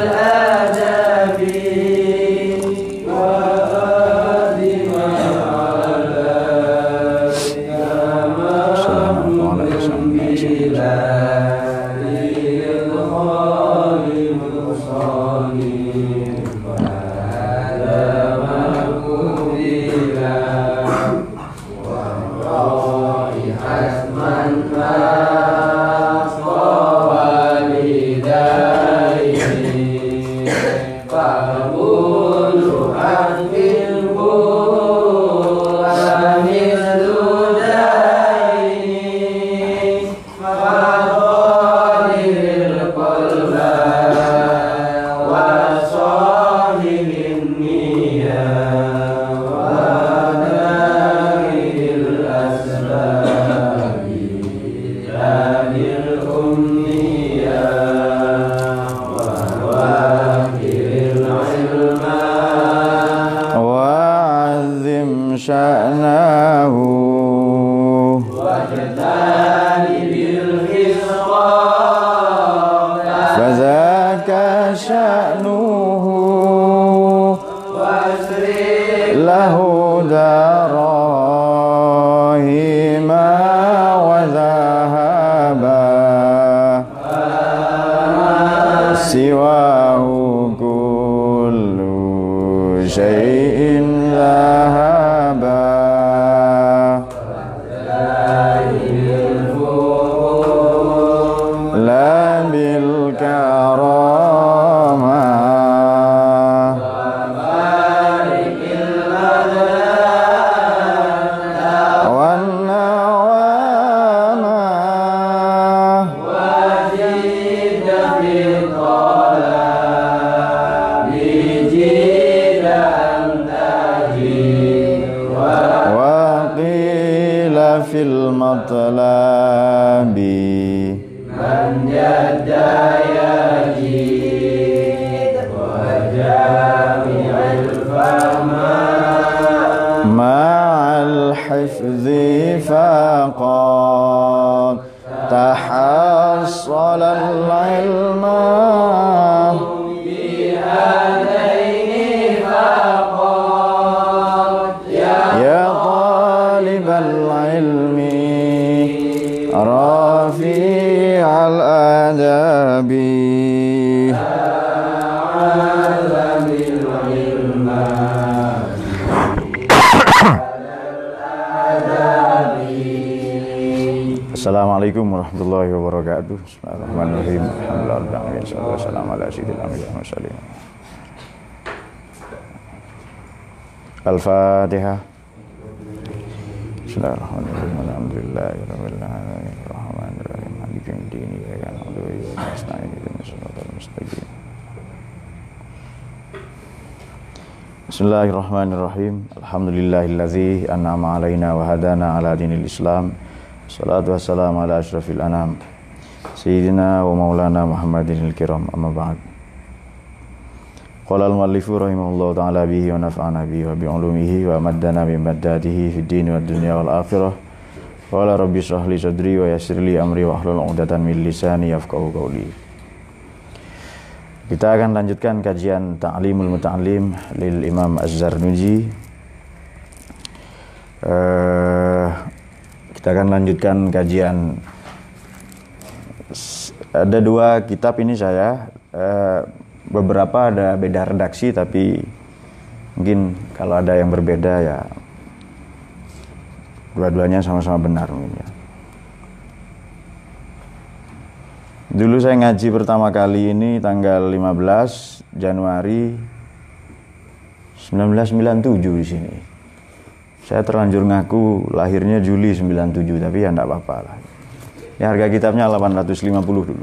Uh... wabarakatuh. Bismillahirrahmanirrahim. Alhamdulillah. Al-Fatihah. Bismillahirrahmanirrahim. Alhamdulillahirabbil Bismillahirrahmanirrahim. an'ama 'alaina wa hadana 'ala dinil Islam. Salatu wassalamu ala asyrafil anam Sayyidina wa maulana Muhammadin al-kiram amma ba'd Qala al-mu'allifu rahimahullah ta'ala bihi wa naf'ana bihi wa bi'ulumihi wa maddana bi maddadihi fi dini wa dunia wal akhirah Qala rabbi syrah li sadri wa yasir amri wa ahlul udatan min lisani yafqahu qawli Kita akan lanjutkan kajian ta'limul muta'lim lil imam az-zarnuji eh, Kita akan lanjutkan kajian ada dua kitab ini saya eh, beberapa ada beda redaksi tapi mungkin kalau ada yang berbeda ya dua-duanya sama-sama benar mungkin ya dulu saya ngaji pertama kali ini tanggal 15 Januari 1997 di sini saya terlanjur ngaku lahirnya Juli 97 tapi ya enggak apa-apa lah Ya, harga kitabnya 850 dulu.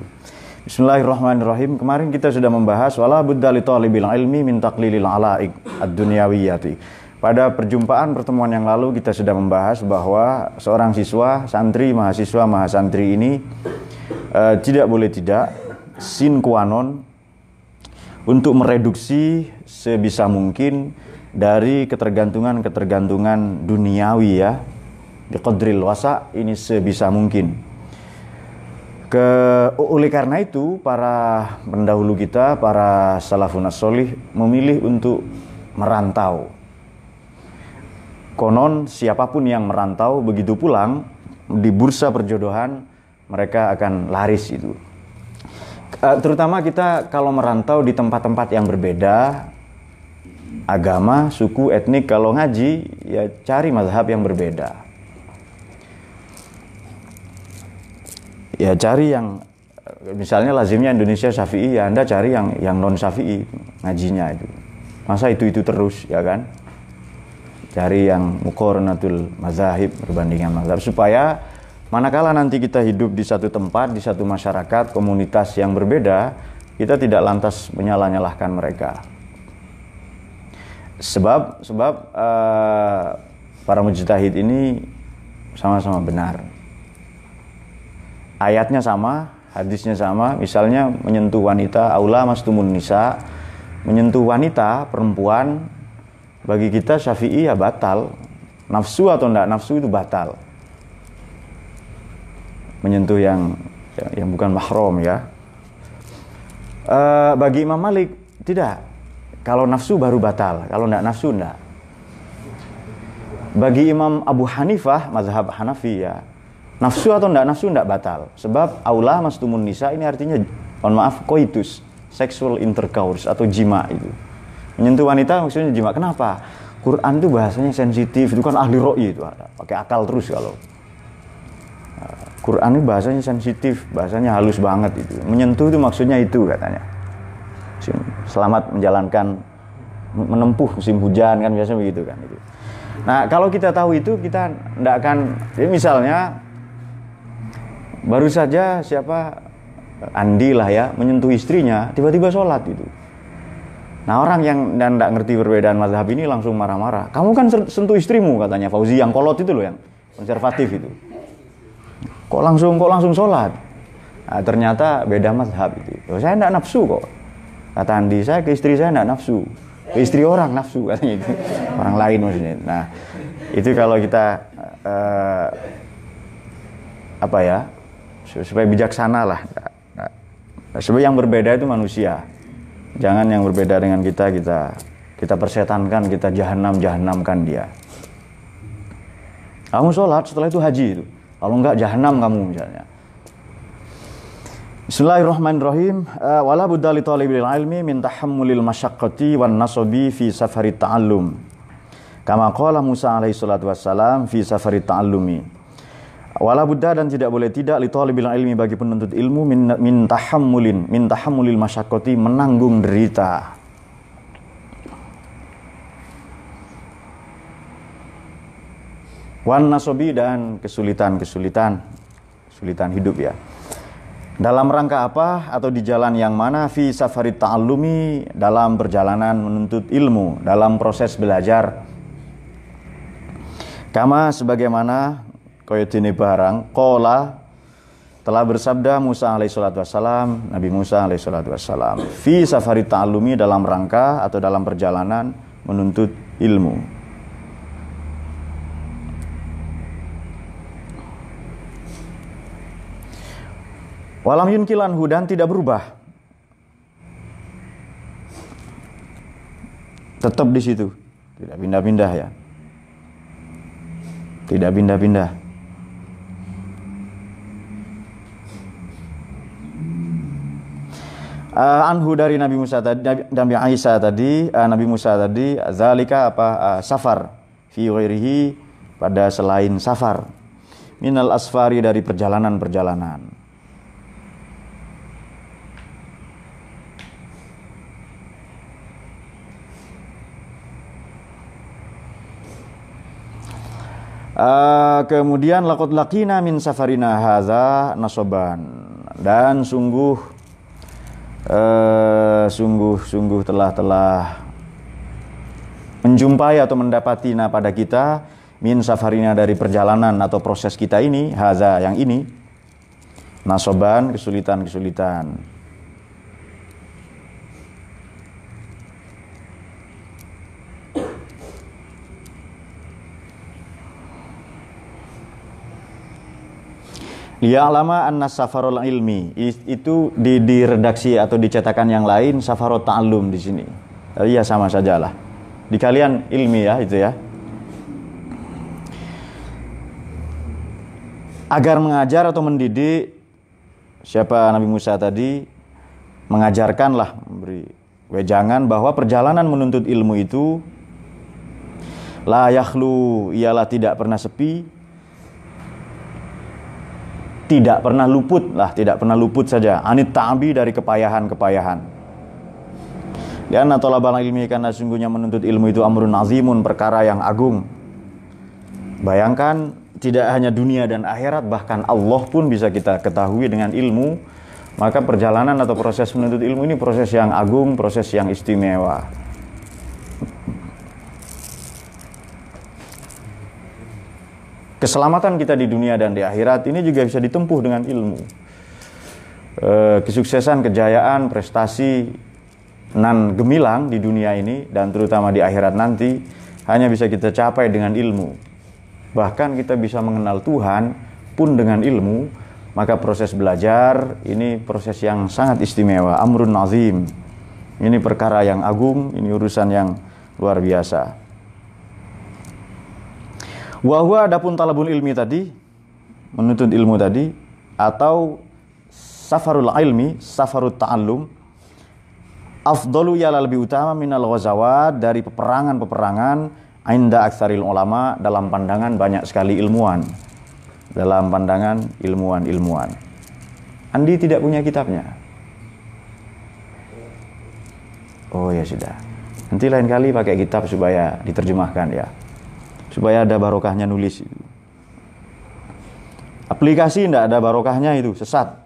Bismillahirrahmanirrahim. Kemarin kita sudah membahas wala budda li talibil ilmi min taqlilil alaik ad dunyawiyyati Pada perjumpaan pertemuan yang lalu kita sudah membahas bahwa seorang siswa, santri, mahasiswa, mahasantri ini uh, tidak boleh tidak sin kuanon untuk mereduksi sebisa mungkin dari ketergantungan-ketergantungan duniawi ya di qadril wasa ini sebisa mungkin ke oleh karena itu para pendahulu kita, para salafun solih memilih untuk merantau. Konon siapapun yang merantau begitu pulang di bursa perjodohan mereka akan laris itu. Eh, terutama kita kalau merantau di tempat-tempat yang berbeda agama, suku, etnik kalau ngaji ya cari mazhab yang berbeda ya cari yang misalnya lazimnya Indonesia Syafi'i ya Anda cari yang yang non Syafi'i ngajinya itu masa itu itu terus ya kan cari yang mukornatul mazahib perbandingan mazhab supaya manakala nanti kita hidup di satu tempat di satu masyarakat komunitas yang berbeda kita tidak lantas menyalah-nyalahkan mereka sebab sebab uh, para mujtahid ini sama-sama benar ayatnya sama, hadisnya sama. Misalnya menyentuh wanita, aula mastumun nisa, menyentuh wanita perempuan bagi kita syafi'i ya batal. Nafsu atau tidak nafsu itu batal. Menyentuh yang yang bukan mahram ya. E, bagi Imam Malik tidak. Kalau nafsu baru batal, kalau tidak nafsu tidak. Bagi Imam Abu Hanifah, mazhab Hanafi ya, Nafsu atau tidak nafsu tidak batal. Sebab aula mastumun nisa ini artinya, mohon maaf, koitus. Sexual intercourse atau jima itu. Menyentuh wanita maksudnya jima. Kenapa? Quran itu bahasanya sensitif. Itu kan ahli ro'i itu. Pakai akal terus kalau. Quran itu bahasanya sensitif. Bahasanya halus banget itu. Menyentuh itu maksudnya itu katanya. Selamat menjalankan menempuh musim hujan kan biasanya begitu kan itu. Nah kalau kita tahu itu kita tidak akan, ya misalnya Baru saja siapa Andi lah ya menyentuh istrinya tiba-tiba sholat itu. Nah orang yang dan tidak ngerti perbedaan mazhab ini langsung marah-marah. Kamu kan sentuh istrimu katanya Fauzi yang kolot itu loh yang konservatif itu. Kok langsung kok langsung sholat? Nah, ternyata beda mazhab itu. Loh, saya tidak nafsu kok. Kata Andi saya ke istri saya tidak nafsu. Ke istri orang nafsu katanya itu. Orang lain maksudnya. Nah itu kalau kita uh, apa ya supaya bijaksana lah sebab yang berbeda itu manusia jangan yang berbeda dengan kita kita kita persetankan kita jahanam jahanamkan dia kamu sholat setelah itu haji itu kalau enggak jahanam kamu misalnya Bismillahirrahmanirrahim. Eh, wala budda li talibil ilmi min tahammulil masyaqqati wan nasabi fi safari ta'allum. Kama qala Musa alaihi salatu wassalam fi safari ta'allumi. Wala buddha dan tidak boleh tidak litoh bilang ilmi bagi penuntut ilmu min, min tahammulin min tahammulil masyakoti menanggung derita. Wan nasobi dan kesulitan-kesulitan kesulitan hidup ya. Dalam rangka apa atau di jalan yang mana fi safari ta'allumi dalam perjalanan menuntut ilmu, dalam proses belajar. Kama sebagaimana kaya dini barang kola telah bersabda Musa alaihi salatu wassalam Nabi Musa alaihi salatu wassalam fi safari ta'alumi dalam rangka atau dalam perjalanan menuntut ilmu. Walam yunkilan hudan tidak berubah. Tetap di situ, tidak pindah-pindah ya. Tidak pindah-pindah. uh, anhu dari Nabi Musa tadi Nabi Aisyah tadi uh, Nabi Musa tadi zalika apa uh, safar fi ghairihi pada selain safar minal asfari dari perjalanan-perjalanan Uh, kemudian lakot lakina min safarina haza nasoban dan sungguh Eh, sungguh-sungguh telah-telah menjumpai atau mendapati nah pada kita min safarina dari perjalanan atau proses kita ini haza yang ini nasoban kesulitan-kesulitan Ya lama anna safarul ilmi itu di, di redaksi atau dicetakan yang lain safarul ta'allum di sini. Eh, iya sama sajalah. Di kalian ilmi ya itu ya. Agar mengajar atau mendidik siapa Nabi Musa tadi mengajarkanlah memberi wejangan bahwa perjalanan menuntut ilmu itu la yakhlu ialah tidak pernah sepi tidak pernah luput lah, tidak pernah luput saja. Anit ta'abi dari kepayahan-kepayahan. Lianna barang ilmi karena sungguhnya menuntut ilmu itu amrun azimun, perkara yang agung. Bayangkan tidak hanya dunia dan akhirat, bahkan Allah pun bisa kita ketahui dengan ilmu. Maka perjalanan atau proses menuntut ilmu ini proses yang agung, proses yang istimewa. Keselamatan kita di dunia dan di akhirat ini juga bisa ditempuh dengan ilmu. Eh, kesuksesan, kejayaan, prestasi nan gemilang di dunia ini dan terutama di akhirat nanti hanya bisa kita capai dengan ilmu. Bahkan kita bisa mengenal Tuhan pun dengan ilmu, maka proses belajar ini proses yang sangat istimewa, amrun nazim. Ini perkara yang agung, ini urusan yang luar biasa. Wahwa adapun talabun ilmi tadi, menuntut ilmu tadi, atau safarul ilmi, safarul ta'allum, afdalu ya lebih utama minal ghazawat dari peperangan-peperangan ainda aksaril ulama dalam pandangan banyak sekali ilmuwan. Dalam pandangan ilmuwan-ilmuwan. Andi tidak punya kitabnya. Oh ya sudah. Nanti lain kali pakai kitab supaya diterjemahkan ya supaya ada barokahnya nulis. Aplikasi tidak ada barokahnya itu sesat.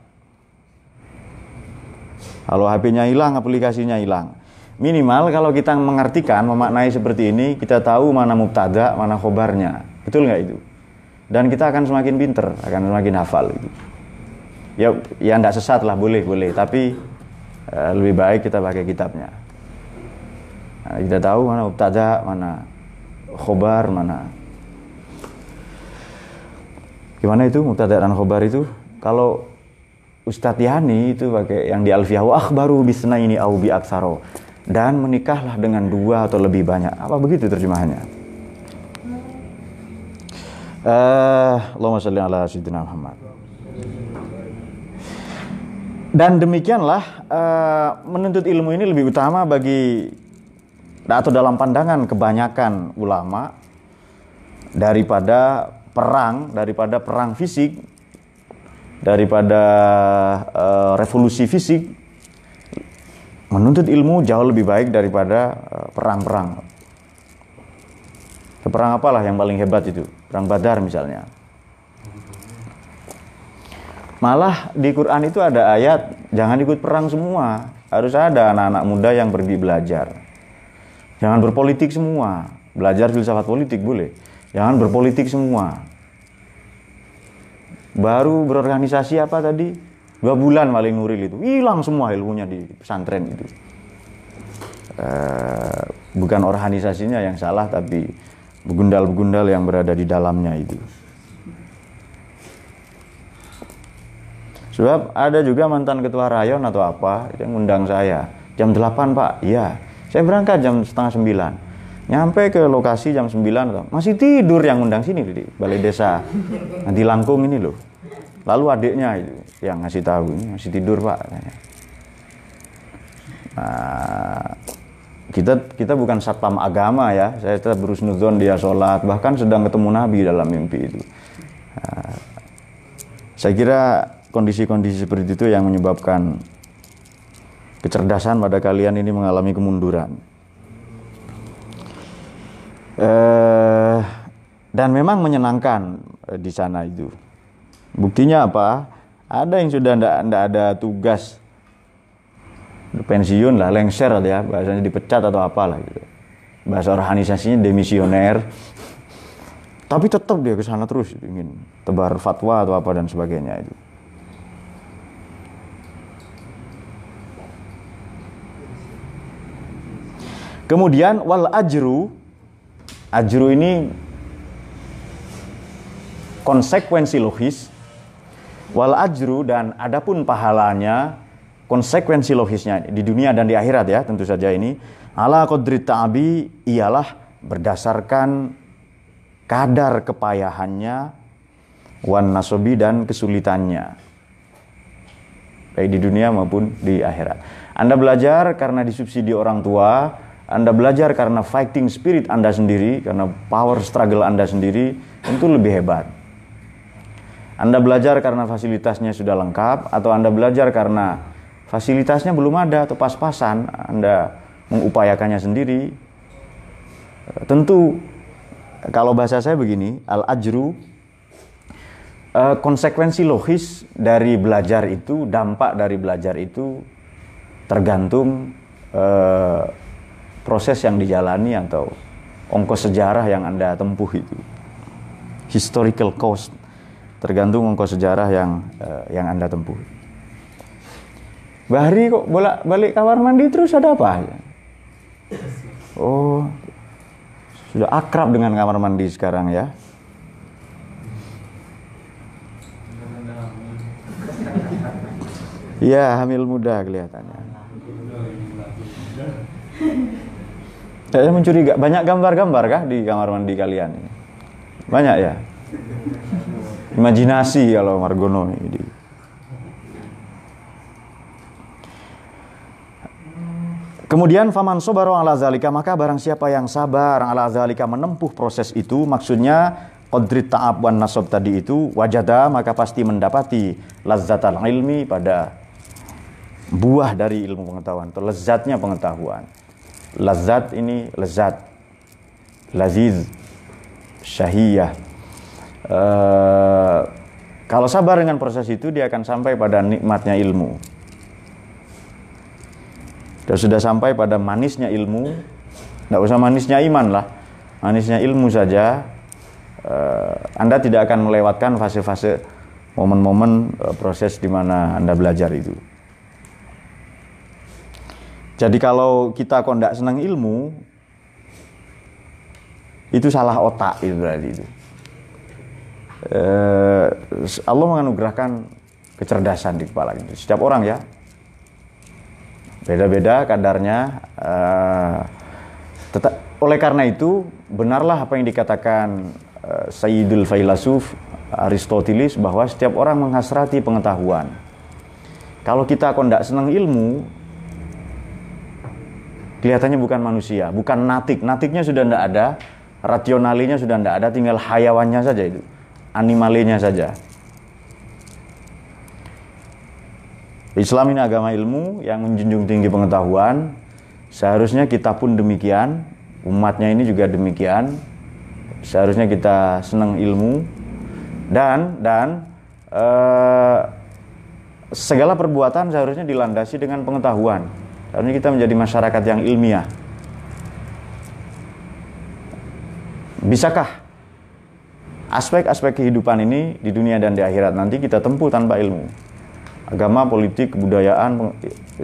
Kalau HP-nya hilang, aplikasinya hilang. Minimal kalau kita mengartikan, memaknai seperti ini, kita tahu mana mubtada, mana khobarnya. Betul nggak itu? Dan kita akan semakin pinter, akan semakin hafal. Gitu. Ya, ya tidak sesat lah, boleh, boleh. Tapi eh, lebih baik kita pakai kitabnya. Nah, kita tahu mana mubtada, mana khobar mana gimana itu mubtada dan khobar itu kalau Ustadz Yani itu pakai yang di Alfiyah wa akhbaru bisna ini au aksaro dan menikahlah dengan dua atau lebih banyak apa begitu terjemahannya uh, Allahumma sholli ala sayyidina Muhammad dan demikianlah uh, menuntut ilmu ini lebih utama bagi Nah, atau dalam pandangan kebanyakan ulama daripada perang, daripada perang fisik, daripada uh, revolusi fisik menuntut ilmu jauh lebih baik daripada eh, perang-perang. Uh, perang apalah yang paling hebat itu? Perang Badar misalnya. Malah di Quran itu ada ayat jangan ikut perang semua. Harus ada anak-anak muda yang pergi belajar. Jangan berpolitik semua. Belajar filsafat politik boleh. Jangan berpolitik semua. Baru berorganisasi apa tadi? Dua bulan paling Nuril itu. Hilang semua ilmunya di pesantren itu. E, bukan organisasinya yang salah tapi begundal-begundal yang berada di dalamnya itu. Sebab ada juga mantan ketua rayon atau apa yang undang saya. Jam 8 pak, iya saya berangkat jam setengah sembilan. Nyampe ke lokasi jam sembilan, masih tidur yang undang sini di balai desa. di langkung ini loh. Lalu adiknya itu yang ngasih tahu ini masih tidur pak. Nah, kita kita bukan satpam agama ya. Saya tetap berusnuzon dia sholat, bahkan sedang ketemu Nabi dalam mimpi itu. Nah, saya kira kondisi-kondisi seperti itu yang menyebabkan kecerdasan pada kalian ini mengalami kemunduran. Eh, dan memang menyenangkan eh, di sana itu. Buktinya apa? Ada yang sudah ndak ndak ada tugas pensiun lah, lengser ya, bahasanya dipecat atau apalah gitu. Bahasa organisasinya demisioner. Tapi tetap dia ke sana terus gitu, ingin tebar fatwa atau apa dan sebagainya itu. Kemudian wal ajru ajru ini konsekuensi logis wal ajru dan adapun pahalanya konsekuensi logisnya di dunia dan di akhirat ya tentu saja ini ala qadri ta'abi ialah berdasarkan kadar kepayahannya wan nasobi dan kesulitannya baik di dunia maupun di akhirat Anda belajar karena disubsidi orang tua anda belajar karena fighting spirit Anda sendiri, karena power struggle Anda sendiri, tentu lebih hebat. Anda belajar karena fasilitasnya sudah lengkap, atau Anda belajar karena fasilitasnya belum ada atau pas-pasan, Anda mengupayakannya sendiri. Eh, tentu, kalau bahasa saya begini, al-ajru, eh, konsekuensi logis dari belajar itu, dampak dari belajar itu tergantung. Eh, proses yang dijalani atau ongkos sejarah yang Anda tempuh itu. Historical cost tergantung ongkos sejarah yang uh, yang Anda tempuh. Bahri kok bolak-balik kamar mandi terus ada apa? Oh, sudah akrab dengan kamar mandi sekarang ya. Iya hamil muda kelihatannya. Saya mencuri banyak gambar-gambar kah di kamar mandi kalian? Banyak ya. Imajinasi kalau Margono ini. Kemudian faman sobaro ala zalika maka barang siapa yang sabar ala zalika menempuh proses itu maksudnya qadrit ta'ab wan nasab tadi itu wajada maka pasti mendapati lazzatal ilmi pada buah dari ilmu pengetahuan atau lezatnya pengetahuan lazat ini lezat laziz syahiyah uh, kalau sabar dengan proses itu dia akan sampai pada nikmatnya ilmu dan sudah sampai pada manisnya ilmu tidak usah manisnya iman lah manisnya ilmu saja uh, anda tidak akan melewatkan fase-fase momen-momen eh, proses di mana anda belajar itu jadi kalau kita kok tidak senang ilmu, itu salah otak itu berarti itu. Eh, Allah menganugerahkan kecerdasan di kepala Setiap orang ya, beda-beda kadarnya. Eh, tetap, oleh karena itu benarlah apa yang dikatakan eh, Sayyidul Failasuf Aristoteles bahwa setiap orang menghasrati pengetahuan. Kalau kita kok tidak senang ilmu, Kelihatannya bukan manusia, bukan natik. Natiknya sudah tidak ada, rasionalinya sudah tidak ada, tinggal hayawannya saja itu. animalenya saja. Islam ini agama ilmu yang menjunjung tinggi pengetahuan. Seharusnya kita pun demikian, umatnya ini juga demikian. Seharusnya kita senang ilmu dan dan eh, segala perbuatan seharusnya dilandasi dengan pengetahuan. Karena kita menjadi masyarakat yang ilmiah. Bisakah aspek-aspek kehidupan ini di dunia dan di akhirat nanti kita tempuh tanpa ilmu? Agama, politik, kebudayaan,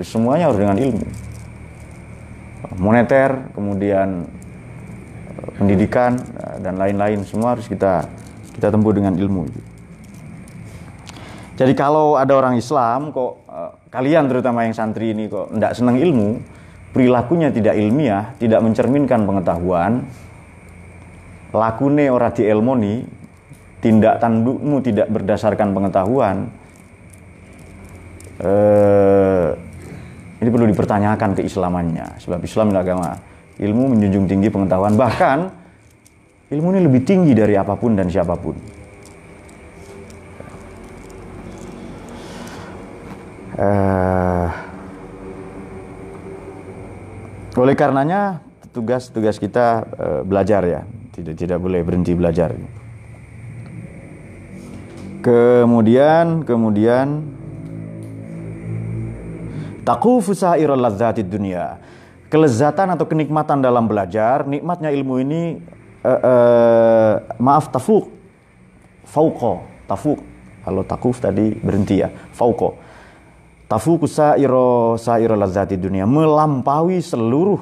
semuanya harus dengan ilmu. Moneter, kemudian eh, pendidikan eh, dan lain-lain semua harus kita kita tempuh dengan ilmu. Gitu. Jadi kalau ada orang Islam kok eh, kalian terutama yang santri ini kok tidak senang ilmu, perilakunya tidak ilmiah, tidak mencerminkan pengetahuan, lakune ora elmoni, tindak tandukmu tidak berdasarkan pengetahuan. Eh, ini perlu dipertanyakan keislamannya, sebab Islam adalah agama ilmu menjunjung tinggi pengetahuan, bahkan ilmu ini lebih tinggi dari apapun dan siapapun. Uh, oleh karenanya tugas-tugas kita uh, belajar ya, tidak tidak boleh berhenti belajar. Kemudian kemudian taqufu sairul dunia. Kelezatan atau kenikmatan dalam belajar, nikmatnya ilmu ini uh, uh, maaf tafuk fauko tafuk kalau takuf tadi berhenti ya fauko tafuku sairo sairo lazati dunia melampaui seluruh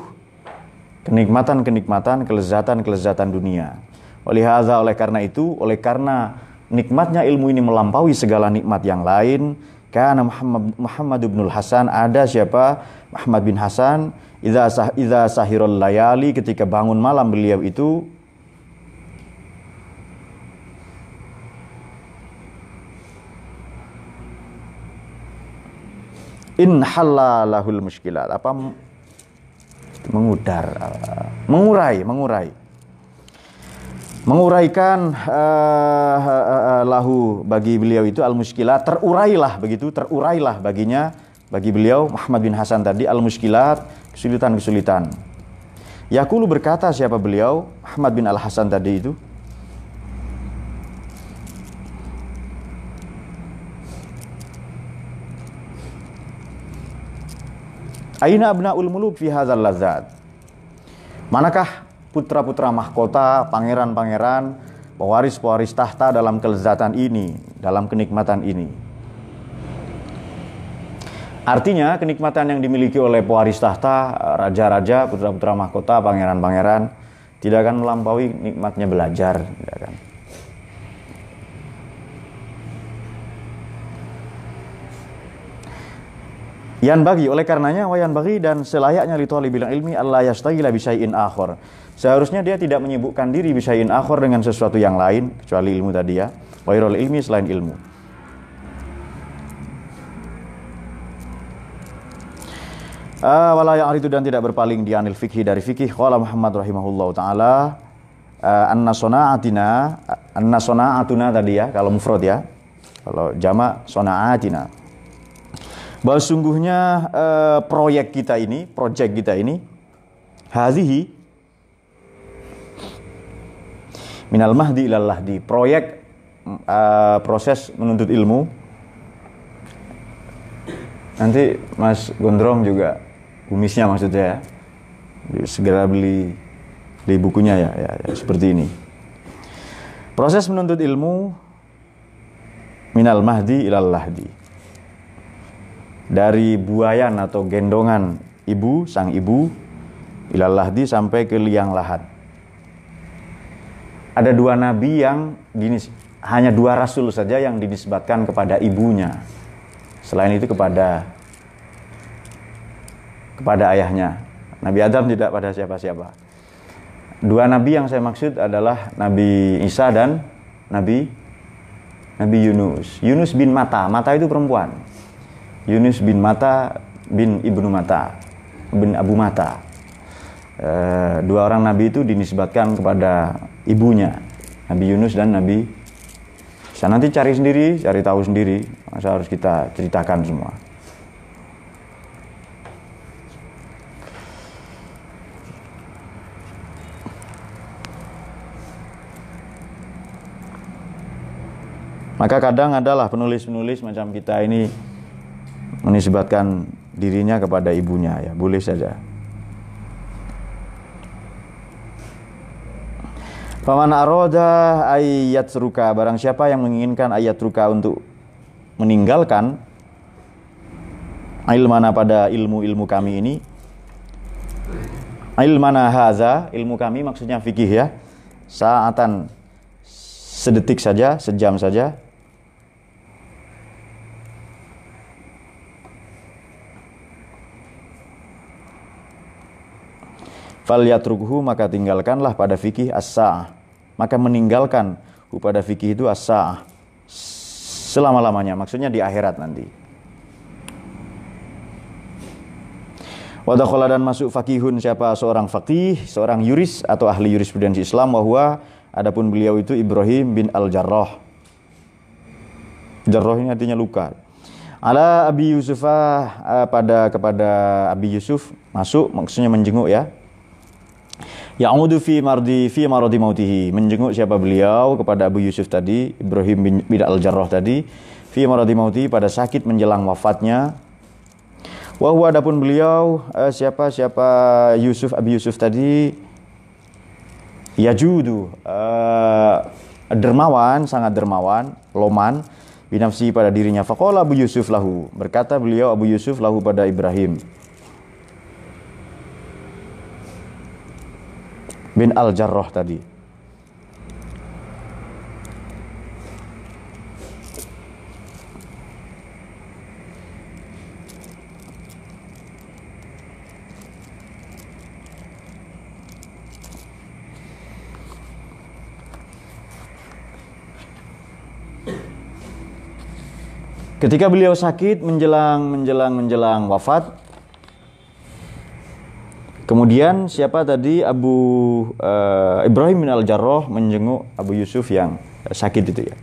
kenikmatan-kenikmatan, kelezatan-kelezatan dunia. Oleh haza, oleh karena itu, oleh karena nikmatnya ilmu ini melampaui segala nikmat yang lain, karena Muhammad, Muhammad ibnul Hasan ada siapa? Muhammad bin Hasan, idza sah, sahirul layali ketika bangun malam beliau itu in halalahul muskilat apa mengudar eh, mengurai mengurai menguraikan uh, uh, uh, lahu bagi beliau itu al muskilat terurailah begitu terurailah baginya bagi beliau Muhammad bin Hasan tadi al muskilat kesulitan kesulitan Yakulu berkata siapa beliau Ahmad bin Al Hasan tadi itu Aina abnaul muluk fi hadzal lazat? Manakah putra-putra mahkota, pangeran-pangeran, pewaris-pewaris tahta dalam kelezatan ini, dalam kenikmatan ini? Artinya kenikmatan yang dimiliki oleh pewaris tahta, raja-raja, putra-putra mahkota, pangeran-pangeran tidak akan melampaui nikmatnya belajar, tidak akan. Yan bagi oleh karenanya wayan bagi dan selayaknya lituali bilang ilmi Allah yastagila bisayin akhor. Seharusnya dia tidak menyibukkan diri bisayin akhor dengan sesuatu yang lain kecuali ilmu tadi ya. Wairul ilmi selain ilmu. Uh, wala itu dan tidak berpaling di anil fikih dari fikih qala Muhammad rahimahullah taala uh, anna sona'atina anna sona'atuna tadi ya kalau mufrad ya kalau jamak sona'atina bahwa sungguhnya eh, proyek kita ini, proyek kita ini hazihi minal mahdi ilallah di Proyek eh, proses menuntut ilmu. Nanti Mas Gondrong juga kumisnya maksudnya ya. Segera beli beli bukunya ya, ya, ya seperti ini. Proses menuntut ilmu minal mahdi ilal di dari buayan atau gendongan ibu, sang ibu, ilallah di sampai ke liang lahat. Ada dua nabi yang dinis, hanya dua rasul saja yang dinisbatkan kepada ibunya. Selain itu kepada kepada ayahnya. Nabi Adam tidak pada siapa-siapa. Dua nabi yang saya maksud adalah Nabi Isa dan Nabi Nabi Yunus. Yunus bin Mata. Mata itu perempuan Yunus bin Mata bin Ibnu Mata bin Abu Mata. E, dua orang nabi itu dinisbatkan kepada ibunya, Nabi Yunus dan Nabi. Saya nanti cari sendiri, cari tahu sendiri. Masa harus kita ceritakan semua. Maka kadang adalah penulis-penulis macam kita ini menisbatkan dirinya kepada ibunya ya boleh saja Paman aroda ayat ruka barang siapa yang menginginkan ayat ruka untuk meninggalkan ilmana pada ilmu-ilmu kami ini ilmana haza ilmu kami maksudnya fikih ya saatan sedetik saja sejam saja falyatrukhu maka tinggalkanlah pada fikih as-sa'ah. Maka meninggalkan pada fikih itu as-sa'ah selama-lamanya, maksudnya di akhirat nanti. Wadakhala dan masuk fakihun siapa seorang fakih, seorang yuris atau ahli yurisprudensi Islam bahwa adapun beliau itu Ibrahim bin Al-Jarrah. Jarrah ini artinya luka. Ala Abi Yusufah eh, pada kepada Abi Yusuf masuk maksudnya menjenguk ya Ya Ya'udu fi mardi fi maradi mautihi. Menjenguk siapa beliau kepada Abu Yusuf tadi, Ibrahim bin Bida al-Jarrah tadi, fi maradi mauti pada sakit menjelang wafatnya. wah wah adapun beliau eh, siapa siapa Yusuf Abu Yusuf tadi yajudu eh, dermawan sangat dermawan loman binafsi pada dirinya fakola Abu Yusuf lahu berkata beliau Abu Yusuf lahu pada Ibrahim bin Al-Jarrah tadi. Ketika beliau sakit menjelang menjelang menjelang wafat, Kemudian siapa tadi Abu uh, Ibrahim bin Al Jarrah menjenguk Abu Yusuf yang sakit itu ya.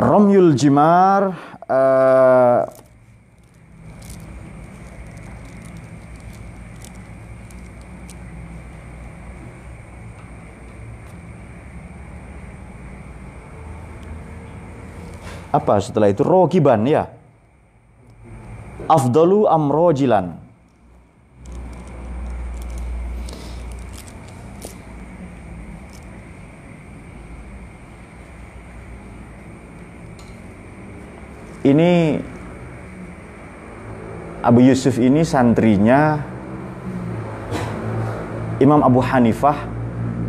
Romyul Jimar uh, apa setelah itu rokiban ya afdalu amrojilan ini Abu Yusuf ini santrinya Imam Abu Hanifah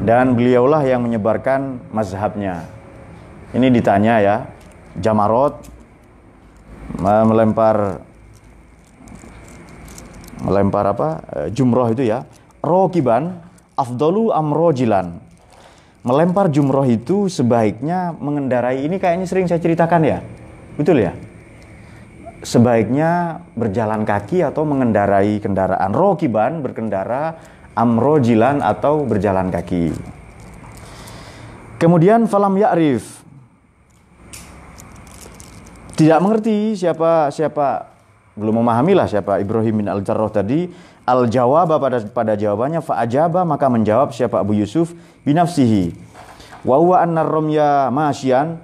dan beliaulah yang menyebarkan mazhabnya. Ini ditanya ya, Jamarot melempar melempar apa eh, jumroh itu ya rokiban afdalu amrojilan melempar jumroh itu sebaiknya mengendarai ini kayaknya sering saya ceritakan ya betul ya sebaiknya berjalan kaki atau mengendarai kendaraan rokiban berkendara amrojilan atau berjalan kaki kemudian falam ya'rif tidak mengerti siapa siapa belum memahamilah siapa Ibrahim bin Al-Jarrah tadi al jawab pada pada jawabannya fa'ajaba maka menjawab siapa Abu Yusuf binafsihi wahwa an narromya masyan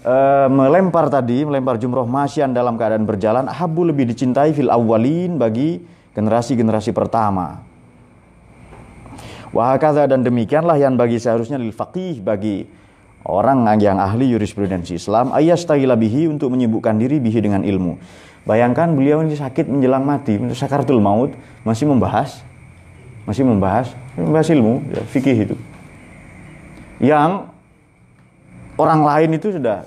e, eh, melempar tadi melempar jumroh masyan dalam keadaan berjalan habu lebih dicintai fil awwalin bagi generasi-generasi pertama wahakaza dan demikianlah yang bagi seharusnya lil faqih bagi orang yang ahli jurisprudensi Islam ayas bihi untuk menyibukkan diri bihi dengan ilmu Bayangkan beliau ini sakit menjelang mati, sakaratul maut, masih membahas, masih membahas, membahas ilmu, ya, fikih itu. Yang orang lain itu sudah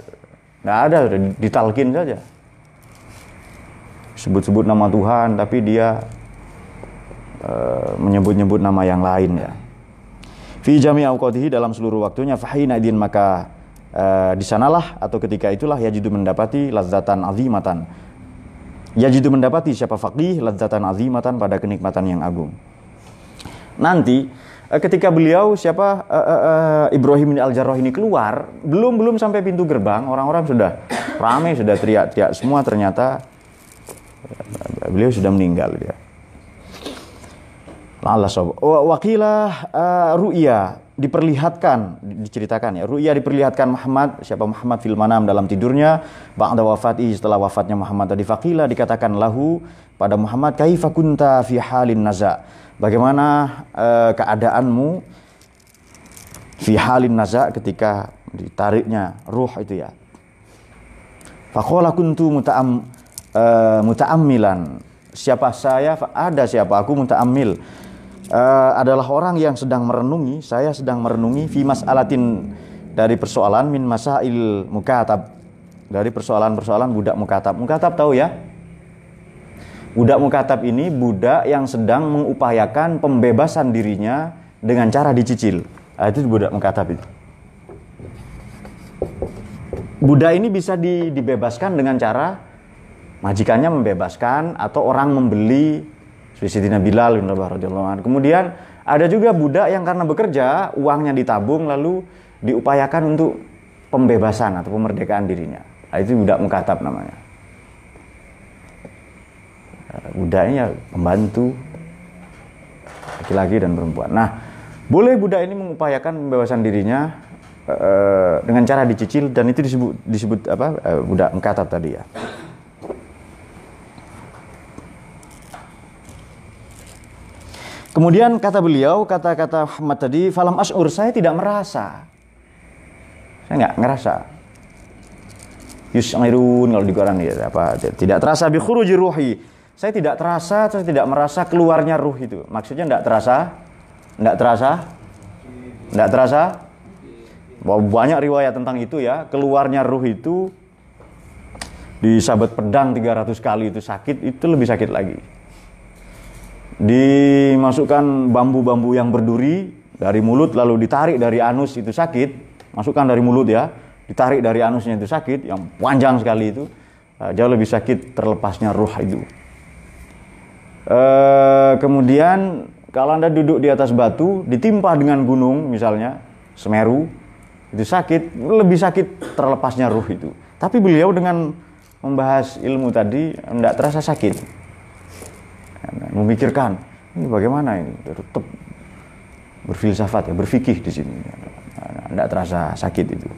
tidak ada, sudah ditalkin saja. Sebut-sebut nama Tuhan, tapi dia e, menyebut-nyebut nama yang lain ya. Fi jami dalam seluruh waktunya fahina idin maka e, eh, disanalah atau ketika itulah yajidu mendapati lazatan azimatan Ya jitu mendapati siapa faqih ladzatan azimatan pada kenikmatan yang agung. Nanti eh, ketika beliau siapa uh, uh, uh, Ibrahim bin Al Jarrah ini keluar, belum belum sampai pintu gerbang, orang-orang sudah ramai, sudah teriak-teriak semua ternyata beliau sudah meninggal ya. Allah sob. Wakilah uh, ru'ya diperlihatkan, diceritakan ya. Ru'ya diperlihatkan Muhammad, siapa Muhammad fil manam dalam tidurnya, ba'da wafati setelah wafatnya Muhammad tadi faqilah dikatakan lahu pada Muhammad kaifa kunta fi halin naza. Bagaimana uh, keadaanmu fi halin naza ketika ditariknya ruh itu ya. Faqala kuntu muta'am uh, muta'ammilan siapa saya ada siapa aku amil uh, adalah orang yang sedang merenungi, saya sedang merenungi fimas alatin dari persoalan min masail mukatab. Dari persoalan-persoalan budak mukatab. Mukatab tahu ya? Budak mukatab ini budak yang sedang mengupayakan pembebasan dirinya dengan cara dicicil. Nah, itu budak mukatab itu. Budak ini bisa di, dibebaskan dengan cara majikannya membebaskan atau orang membeli seperti Sidina Bilal bin Rabah Kemudian ada juga budak yang karena bekerja, uangnya ditabung lalu diupayakan untuk pembebasan atau pemerdekaan dirinya. Nah, itu budak mukatab namanya. Eh, budaknya ya pembantu laki-laki dan perempuan. Nah, boleh budak ini mengupayakan pembebasan dirinya eh, dengan cara dicicil dan itu disebut disebut apa eh, budak mukatab tadi ya. Kemudian kata beliau, kata-kata Muhammad tadi, falam as'ur, saya tidak merasa. Saya nggak ngerasa. Yus'irun kalau di Quran ya apa tidak terasa bi khuruji ruhi. Saya tidak terasa, saya tidak merasa keluarnya ruh itu. Maksudnya tidak terasa, tidak terasa, tidak terasa. Banyak riwayat tentang itu ya, keluarnya ruh itu di sahabat pedang 300 kali itu sakit, itu lebih sakit lagi dimasukkan bambu-bambu yang berduri dari mulut lalu ditarik dari anus itu sakit masukkan dari mulut ya ditarik dari anusnya itu sakit yang panjang sekali itu eh, jauh lebih sakit terlepasnya ruh itu e, kemudian kalau anda duduk di atas batu ditimpa dengan gunung misalnya Semeru itu sakit lebih sakit terlepasnya ruh itu tapi beliau dengan membahas ilmu tadi tidak terasa sakit Nah, memikirkan ini bagaimana ini tetap berfilsafat ya berfikih di sini tidak nah, terasa sakit itu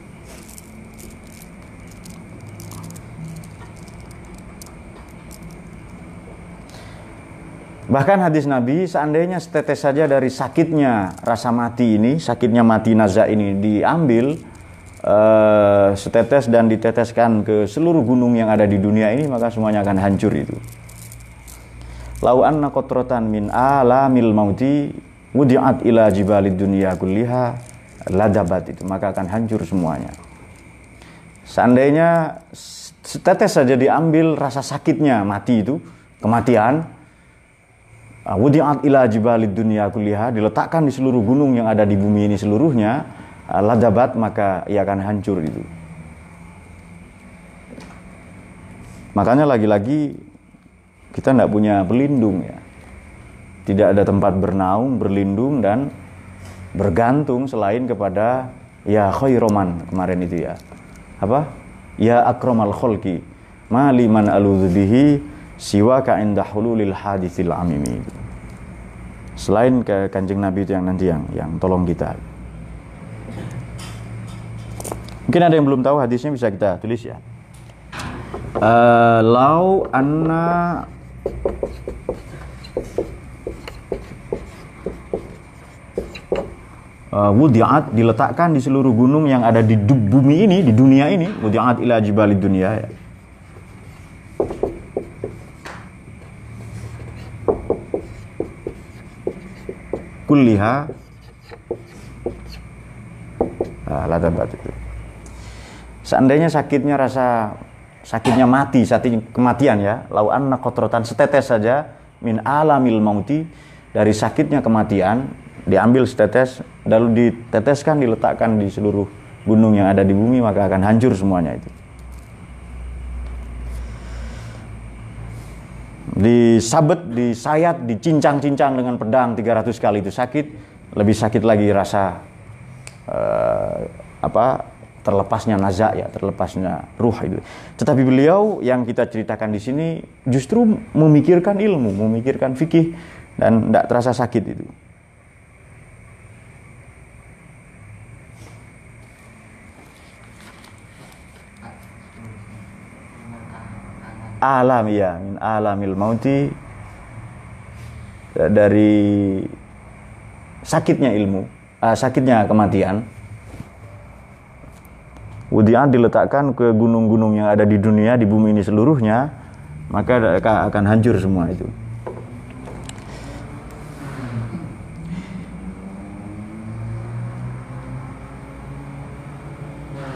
Bahkan hadis Nabi, seandainya setetes saja dari sakitnya rasa mati ini, sakitnya mati naza ini diambil, uh, setetes dan diteteskan ke seluruh gunung yang ada di dunia ini, maka semuanya akan hancur itu lau anna kotrotan min alamil mauti wudi'at ila jibali dunia kulliha ladabat itu maka akan hancur semuanya seandainya setetes saja diambil rasa sakitnya mati itu kematian uh, wudi'at ila jibali dunia kulliha diletakkan di seluruh gunung yang ada di bumi ini seluruhnya uh, ladabat maka ia akan hancur itu makanya lagi-lagi kita tidak punya pelindung ya. Tidak ada tempat bernaung, berlindung dan bergantung selain kepada ya roman kemarin itu ya. Apa? Ya akromal kholki maliman aludhihi siwa ka'inda lil hadithil amimi. Selain ke kanjeng Nabi itu yang nanti yang yang tolong kita. Mungkin ada yang belum tahu hadisnya bisa kita tulis ya. Uh, lau anna Uh, wudi'at diletakkan di seluruh gunung yang ada di bumi ini, di dunia ini, wudi'at ila jibali dunia ya. Kulliha nah, batu. Seandainya sakitnya rasa sakitnya mati, sakitnya kematian ya. Lau anna kotrotan setetes saja min alamil mauti dari sakitnya kematian diambil setetes lalu diteteskan diletakkan di seluruh gunung yang ada di bumi maka akan hancur semuanya itu. Disabet, disayat, dicincang-cincang dengan pedang 300 kali itu sakit, lebih sakit lagi rasa uh, apa terlepasnya nazak ya, terlepasnya ruh itu. Tetapi beliau yang kita ceritakan di sini justru memikirkan ilmu, memikirkan fikih dan tidak terasa sakit itu. Alam ya, min alamil mauti dari sakitnya ilmu, ah, sakitnya kematian Wudian diletakkan ke gunung-gunung yang ada di dunia di bumi ini seluruhnya maka akan hancur semua itu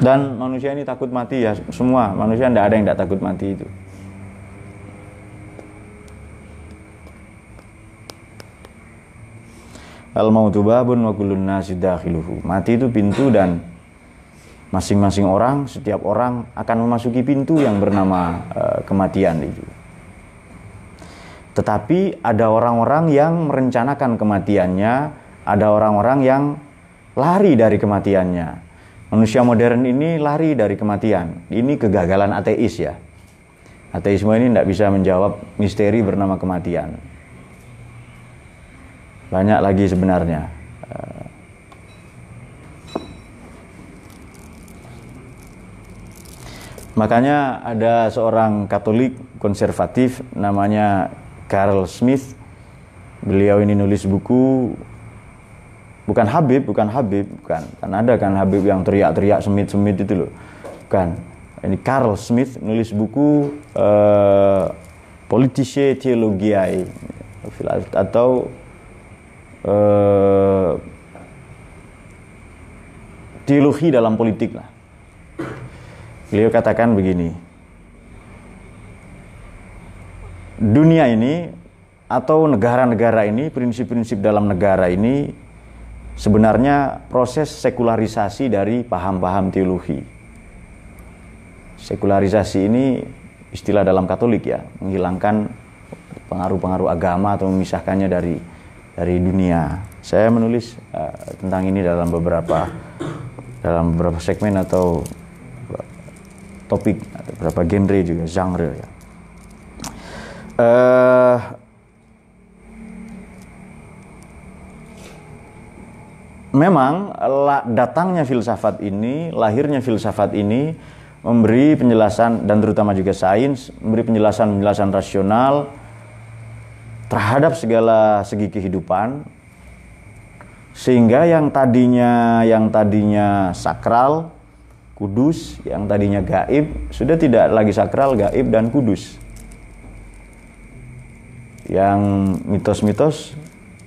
dan manusia ini takut mati ya semua manusia tidak ada yang tidak takut mati itu al mautu babun wa kulun nasi dakhiluhu mati itu pintu dan masing-masing orang, setiap orang akan memasuki pintu yang bernama uh, kematian itu. Tetapi ada orang-orang yang merencanakan kematiannya, ada orang-orang yang lari dari kematiannya. Manusia modern ini lari dari kematian. Ini kegagalan ateis ya. Ateisme ini tidak bisa menjawab misteri bernama kematian. Banyak lagi sebenarnya Makanya ada seorang Katolik konservatif namanya Carl Smith. Beliau ini nulis buku bukan Habib, bukan Habib, bukan. Kan ada kan Habib yang teriak-teriak semit-semit itu loh. Bukan. Ini Carl Smith nulis buku uh, Politische Theologiae atau uh, teologi dalam politik lah Beliau katakan begini. Dunia ini atau negara-negara ini, prinsip-prinsip dalam negara ini sebenarnya proses sekularisasi dari paham-paham teologi. Sekularisasi ini istilah dalam Katolik ya, menghilangkan pengaruh-pengaruh agama atau memisahkannya dari dari dunia. Saya menulis uh, tentang ini dalam beberapa dalam beberapa segmen atau topik ada beberapa genre juga genre ya uh, memang datangnya filsafat ini lahirnya filsafat ini memberi penjelasan dan terutama juga sains memberi penjelasan penjelasan rasional terhadap segala segi kehidupan sehingga yang tadinya yang tadinya sakral kudus yang tadinya gaib sudah tidak lagi sakral gaib dan kudus yang mitos-mitos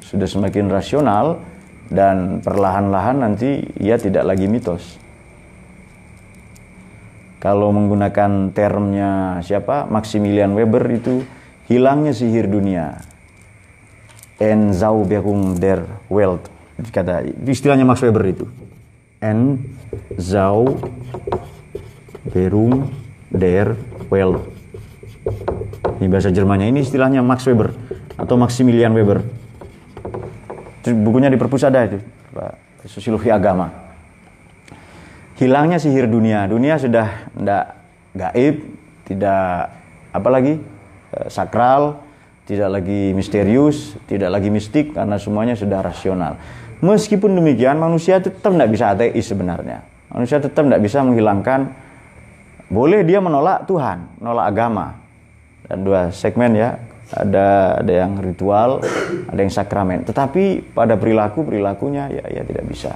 sudah semakin rasional dan perlahan-lahan nanti ia tidak lagi mitos kalau menggunakan termnya siapa Maximilian Weber itu hilangnya sihir dunia Enzaubehung der Welt kata istilahnya Max Weber itu N, Zau Berum, der Well. Ini bahasa Jermannya. Ini istilahnya Max Weber atau Maximilian Weber. Itu bukunya di Perpus ada itu, Pak. Sosiologi agama. Hilangnya sihir dunia. Dunia sudah tidak gaib, tidak apa lagi e, sakral, tidak lagi misterius, tidak lagi mistik karena semuanya sudah rasional. Meskipun demikian, manusia tetap tidak bisa ateis sebenarnya. Manusia tetap tidak bisa menghilangkan, boleh dia menolak Tuhan, menolak agama. Dan dua segmen ya, ada ada yang ritual, ada yang sakramen. Tetapi pada perilaku perilakunya ya ya tidak bisa.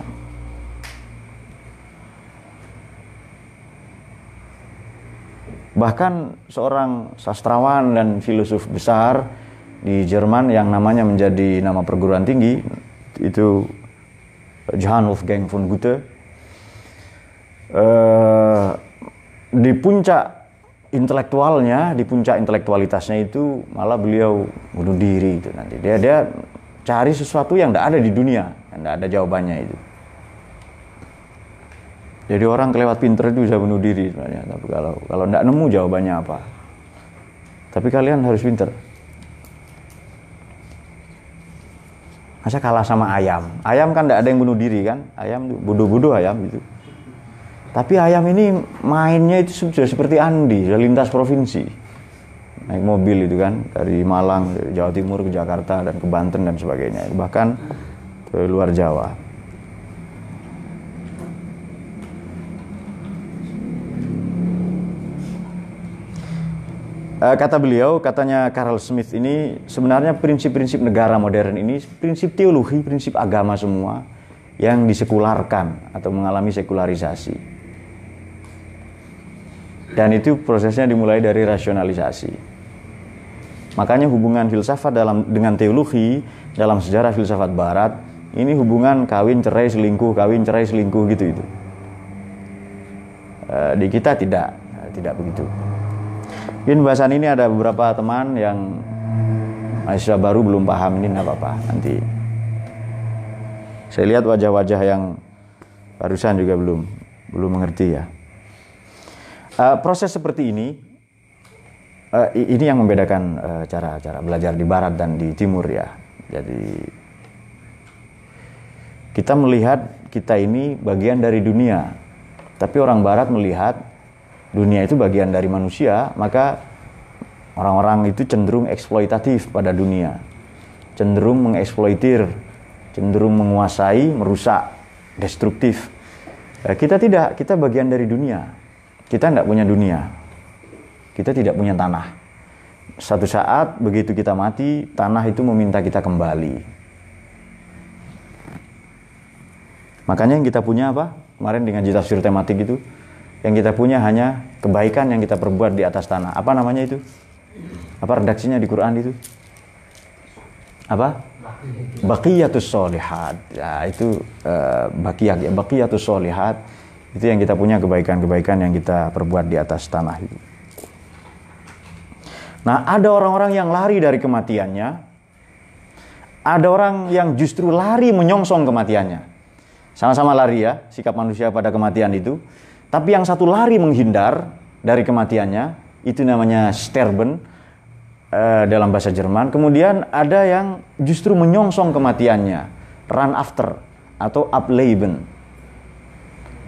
Bahkan seorang sastrawan dan filosof besar di Jerman yang namanya menjadi nama perguruan tinggi itu Johan Wolfgang von Goethe. Uh, di puncak intelektualnya, di puncak intelektualitasnya itu malah beliau bunuh diri itu nanti. Dia dia cari sesuatu yang tidak ada di dunia, tidak ada jawabannya itu. Jadi orang kelewat pinter itu bisa bunuh diri sebenarnya. Tapi kalau kalau tidak nemu jawabannya apa, tapi kalian harus pinter. masa kalah sama ayam ayam kan tidak ada yang bunuh diri kan ayam bodoh-bodoh ayam gitu tapi ayam ini mainnya itu sudah seperti Andi sudah lintas provinsi naik mobil itu kan dari Malang dari Jawa Timur ke Jakarta dan ke Banten dan sebagainya bahkan ke luar Jawa Eh, kata beliau, katanya Carl Smith ini sebenarnya prinsip-prinsip negara modern ini prinsip teologi, prinsip agama semua yang disekularkan atau mengalami sekularisasi. Dan itu prosesnya dimulai dari rasionalisasi. Makanya hubungan filsafat dalam dengan teologi dalam sejarah filsafat barat ini hubungan kawin cerai selingkuh kawin cerai selingkuh gitu itu. Eh, e, di kita tidak tidak begitu. Mungkin bahasan ini ada beberapa teman yang mahasiswa baru belum paham ini nggak apa-apa nanti. Saya lihat wajah-wajah yang barusan juga belum belum mengerti ya. Uh, proses seperti ini uh, ini yang membedakan cara-cara uh, eh, cara -cara belajar di barat dan di timur ya. Jadi kita melihat kita ini bagian dari dunia. Tapi orang barat melihat dunia itu bagian dari manusia, maka orang-orang itu cenderung eksploitatif pada dunia. Cenderung mengeksploitir, cenderung menguasai, merusak, destruktif. Eh, kita tidak, kita bagian dari dunia. Kita tidak punya dunia. Kita tidak punya tanah. Satu saat begitu kita mati, tanah itu meminta kita kembali. Makanya yang kita punya apa? Kemarin dengan juta tematik itu, yang kita punya hanya kebaikan yang kita perbuat di atas tanah. Apa namanya itu? Apa redaksinya di Quran itu? Apa? Bakiyatus solihat. Ya, itu uh, eh, bakiyah ya. solihat. Itu yang kita punya kebaikan-kebaikan yang kita perbuat di atas tanah itu. Nah, ada orang-orang yang lari dari kematiannya. Ada orang yang justru lari menyongsong kematiannya. Sama-sama lari ya, sikap manusia pada kematian itu. Tapi yang satu lari menghindar dari kematiannya, itu namanya sterben uh, dalam bahasa Jerman. Kemudian ada yang justru menyongsong kematiannya, run after atau ableben.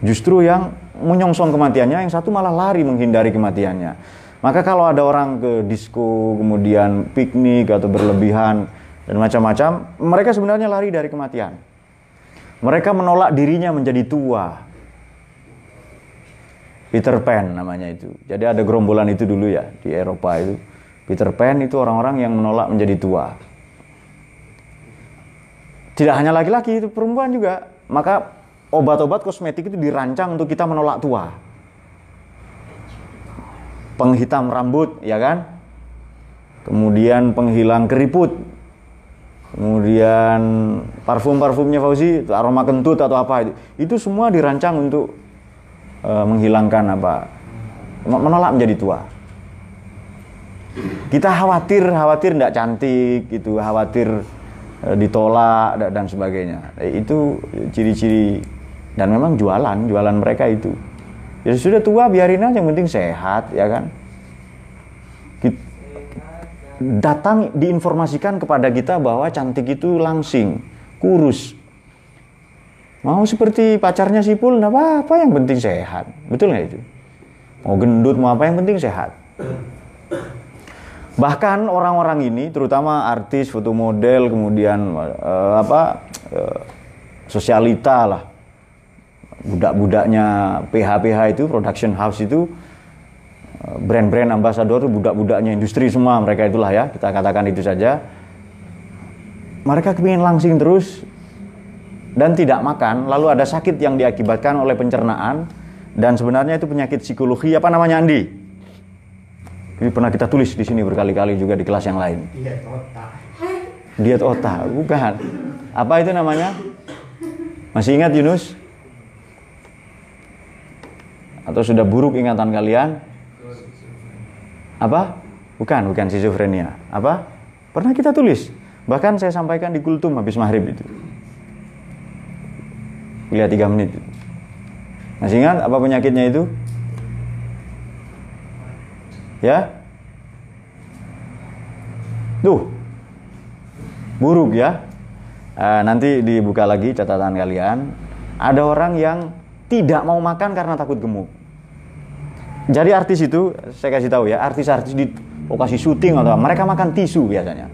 Justru yang menyongsong kematiannya, yang satu malah lari menghindari kematiannya. Maka kalau ada orang ke disco, kemudian piknik atau berlebihan dan macam-macam, mereka sebenarnya lari dari kematian. Mereka menolak dirinya menjadi tua, Peter Pan namanya itu. Jadi ada gerombolan itu dulu ya di Eropa itu. Peter Pan itu orang-orang yang menolak menjadi tua. Tidak hanya laki-laki, itu perempuan juga. Maka obat-obat kosmetik itu dirancang untuk kita menolak tua. Penghitam rambut, ya kan? Kemudian penghilang keriput. Kemudian parfum-parfumnya Fauzi, aroma kentut atau apa itu. Itu semua dirancang untuk Eh, menghilangkan apa menolak menjadi tua. Kita khawatir, khawatir tidak cantik, gitu, khawatir eh, ditolak dan sebagainya. Eh, itu ciri-ciri dan memang jualan, jualan mereka itu. Ya sudah tua biarin aja, yang penting sehat, ya kan. datang diinformasikan kepada kita bahwa cantik itu langsing, kurus, Mau seperti pacarnya sipul, pun apa-apa yang penting sehat. Betul nggak itu? Mau gendut, mau apa yang penting sehat. Bahkan orang-orang ini, terutama artis, foto model, kemudian uh, apa uh, sosialita lah, budak-budaknya PH-PH itu, production house itu, eh, brand-brand ambasador itu budak-budaknya industri semua mereka itulah ya, kita katakan itu saja. Mereka kepingin langsing terus, dan tidak makan, lalu ada sakit yang diakibatkan oleh pencernaan dan sebenarnya itu penyakit psikologi apa namanya Andi? Ini pernah kita tulis di sini berkali-kali juga di kelas yang lain. Dia otak. Diet otak, bukan. Apa itu namanya? Masih ingat Yunus? Atau sudah buruk ingatan kalian? Apa? Bukan, bukan schizofrenia. Apa? Pernah kita tulis. Bahkan saya sampaikan di kultum habis maghrib itu. Lihat tiga menit masih ingat apa penyakitnya itu ya tuh buruk ya e, nanti dibuka lagi catatan kalian ada orang yang tidak mau makan karena takut gemuk jadi artis itu saya kasih tahu ya artis-artis di lokasi syuting atau mereka makan tisu biasanya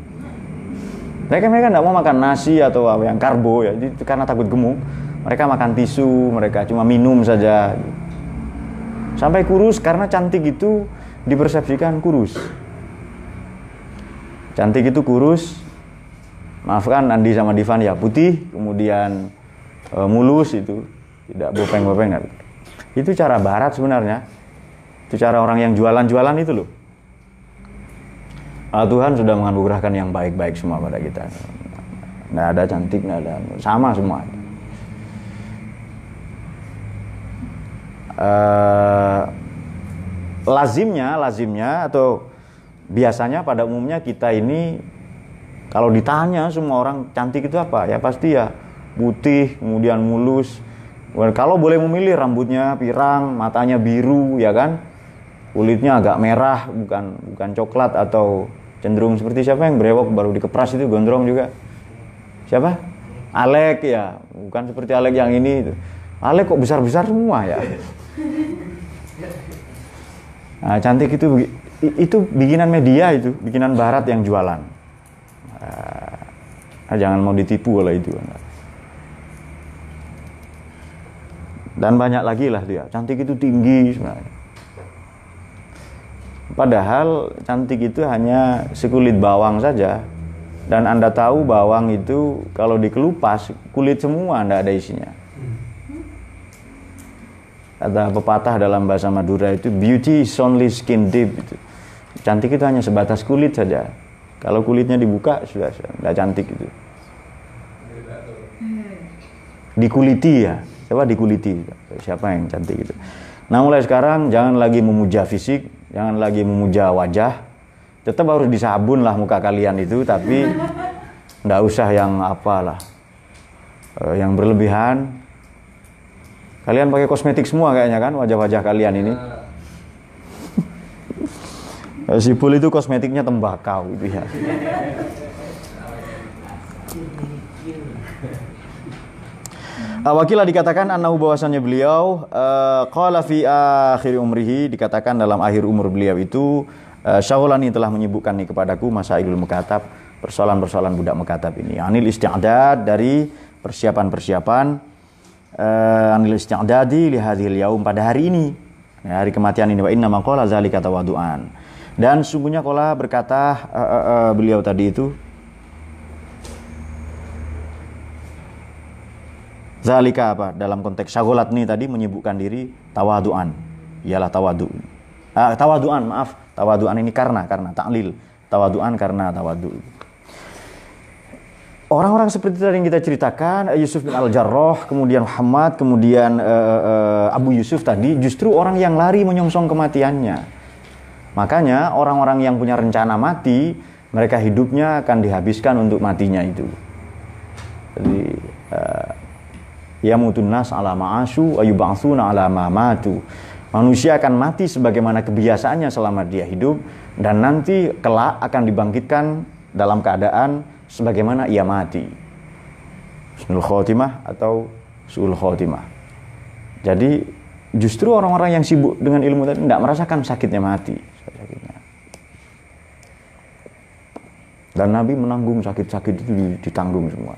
mereka mereka tidak mau makan nasi atau apa yang karbo ya karena takut gemuk mereka makan tisu, mereka cuma minum saja. Sampai kurus karena cantik itu dipersepsikan kurus. Cantik itu kurus. Maafkan Andi sama Divan ya putih, kemudian e, mulus itu, tidak bopeng-bopeng. Itu cara barat sebenarnya. Itu cara orang yang jualan-jualan itu loh. Ah, Tuhan sudah menganugerahkan yang baik-baik semua pada kita. Nggak ada cantik, nggak ada sama semua. eh, lazimnya lazimnya atau biasanya pada umumnya kita ini kalau ditanya semua orang cantik itu apa ya pasti ya putih kemudian mulus kalau boleh memilih rambutnya pirang matanya biru ya kan kulitnya agak merah bukan bukan coklat atau cenderung seperti siapa yang berewok baru dikepras itu gondrong juga siapa Alek ya bukan seperti Alek yang ini Alek kok besar besar semua ya Nah, cantik itu itu bikinan media itu, bikinan barat yang jualan. Eh, nah, jangan mau ditipu oleh itu. Dan banyak lagi lah dia. Cantik itu tinggi sebenarnya. Padahal cantik itu hanya sekulit bawang saja. Dan Anda tahu bawang itu kalau dikelupas kulit semua, Anda ada isinya kata pepatah dalam bahasa Madura itu beauty is only skin deep itu. Cantik itu hanya sebatas kulit saja. Kalau kulitnya dibuka sudah tidak cantik itu. Dikuliti ya. Siapa dikuliti? Siapa yang cantik itu? Nah mulai sekarang jangan lagi memuja fisik, jangan lagi memuja wajah. Tetap harus disabun lah muka kalian itu, tapi tidak usah yang apalah, eh, yang berlebihan Kalian pakai kosmetik semua kayaknya kan wajah-wajah kalian ini. Si Sipul itu kosmetiknya tembakau itu ya. Ah, Wakilah dikatakan annahu bahwasannya beliau uh, qala fi akhir umrihi dikatakan dalam akhir umur beliau itu Syawalani eh, Syaulani telah menyebutkan nih kepadaku masailul mukatab persoalan-persoalan budak mukatab ini anil isti'dad dari persiapan-persiapan uh, anil isti'dadi li hadhil yaum pada hari ini ya, hari kematian ini wa inna maqala zalika tawaduan dan sungguhnya kola berkata uh, uh, uh, beliau tadi itu Zalika apa? Dalam konteks syagolat nih tadi menyibukkan diri tawaduan. Ialah tawadu. uh, tawaduan, maaf. Tawaduan ini karena, karena taklil. Tawaduan karena tawadu orang-orang seperti tadi yang kita ceritakan eh, Yusuf bin Al jarroh kemudian Muhammad kemudian uh, uh, Abu Yusuf tadi justru orang yang lari menyongsong kematiannya makanya orang-orang yang punya rencana mati mereka hidupnya akan dihabiskan untuk matinya itu jadi uh, yamutun nas ala ma'asu ayub'atsuna ala ma'amatu. manusia akan mati sebagaimana kebiasaannya selama dia hidup dan nanti kelak akan dibangkitkan dalam keadaan sebagaimana ia mati. Husnul khotimah atau suul khotimah. Jadi justru orang-orang yang sibuk dengan ilmu tadi tidak merasakan sakitnya mati. Sakitnya. Dan Nabi menanggung sakit-sakit itu ditanggung semua.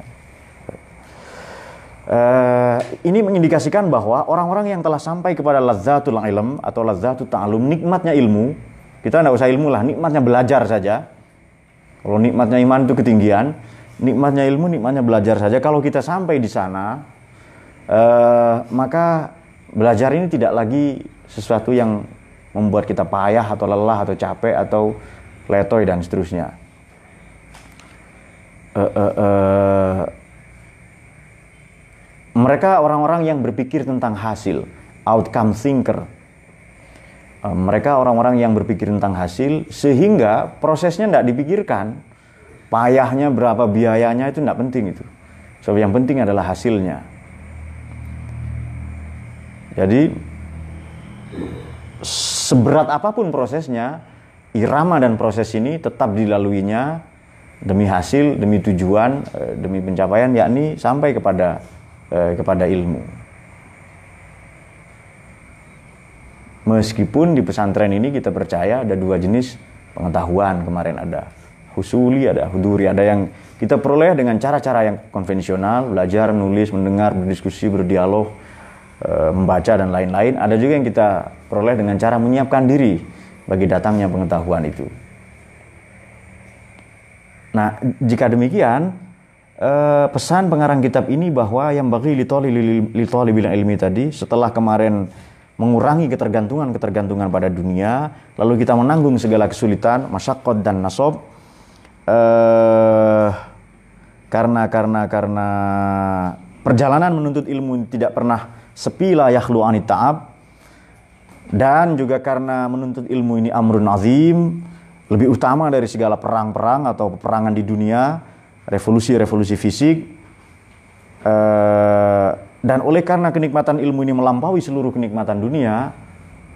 Uh, ini mengindikasikan bahwa orang-orang yang telah sampai kepada lazatul ilm atau lazatul ta'alum, nikmatnya ilmu, kita tidak usah ilmu lah, nikmatnya belajar saja, kalau nikmatnya iman itu ketinggian, nikmatnya ilmu, nikmatnya belajar saja. Kalau kita sampai di sana, eh, maka belajar ini tidak lagi sesuatu yang membuat kita payah atau lelah atau capek atau letoy dan seterusnya. Eh, eh, eh, mereka orang-orang yang berpikir tentang hasil, outcome thinker Eh, mereka orang-orang yang berpikir tentang hasil sehingga prosesnya tidak dipikirkan payahnya berapa biayanya itu tidak penting itu so yang penting adalah hasilnya jadi seberat apapun prosesnya irama dan proses ini tetap dilaluinya demi hasil demi tujuan eh, demi pencapaian yakni sampai kepada eh, kepada ilmu Meskipun di pesantren ini kita percaya ada dua jenis pengetahuan kemarin ada husuli, ada huduri, ada yang kita peroleh dengan cara-cara yang konvensional, belajar, menulis, mendengar, berdiskusi, berdialog, e, membaca dan lain-lain. Ada juga yang kita peroleh dengan cara menyiapkan diri bagi datangnya pengetahuan itu. Nah, jika demikian, e, pesan pengarang kitab ini bahwa yang bagi litoli litoli bilang ilmi tadi setelah kemarin mengurangi ketergantungan-ketergantungan pada dunia, lalu kita menanggung segala kesulitan, masyakot dan nasob, eh, karena karena karena perjalanan menuntut ilmu tidak pernah sepi lah yahlu anita'ab, dan juga karena menuntut ilmu ini amrun azim, lebih utama dari segala perang-perang atau peperangan di dunia, revolusi-revolusi fisik, eh, dan oleh karena kenikmatan ilmu ini melampaui seluruh kenikmatan dunia,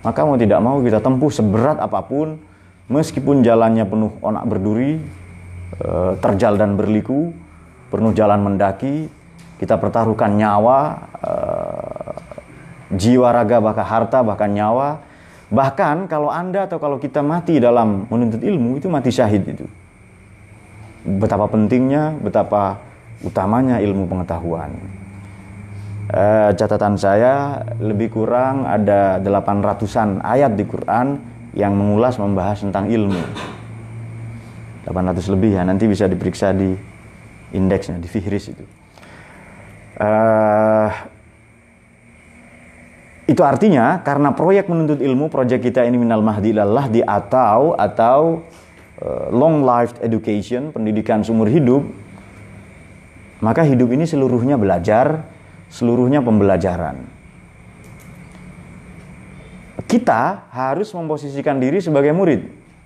maka mau tidak mau kita tempuh seberat apapun, meskipun jalannya penuh onak berduri, eh, terjal dan berliku, penuh jalan mendaki, kita pertaruhkan nyawa, eh, jiwa raga bahkan harta bahkan nyawa, bahkan kalau anda atau kalau kita mati dalam menuntut ilmu itu mati syahid itu. Betapa pentingnya, betapa utamanya ilmu pengetahuan uh, catatan saya lebih kurang ada 800-an ayat di Quran yang mengulas membahas tentang ilmu. 800 lebih ya, nanti bisa diperiksa di indeksnya, di Fihris itu. Uh, itu artinya karena proyek menuntut ilmu, proyek kita ini minal mahdi lallah di atau atau uh, eh, long life education, pendidikan seumur hidup, maka hidup ini seluruhnya belajar, seluruhnya pembelajaran. Kita harus memposisikan diri sebagai murid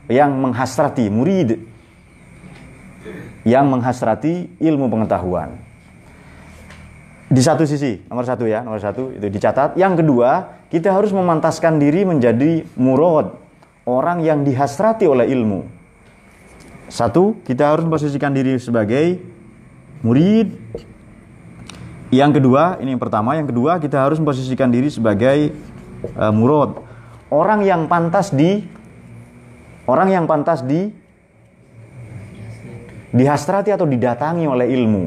yang menghasrati murid yang menghasrati ilmu pengetahuan. Di satu sisi, nomor satu ya, nomor satu itu dicatat. Yang kedua, kita harus memantaskan diri menjadi murid orang yang dihasrati oleh ilmu. Satu, kita harus memposisikan diri sebagai murid yang kedua, ini yang pertama, yang kedua kita harus memposisikan diri sebagai uh, murad. Orang yang pantas di orang yang pantas di dihasrati atau didatangi oleh ilmu.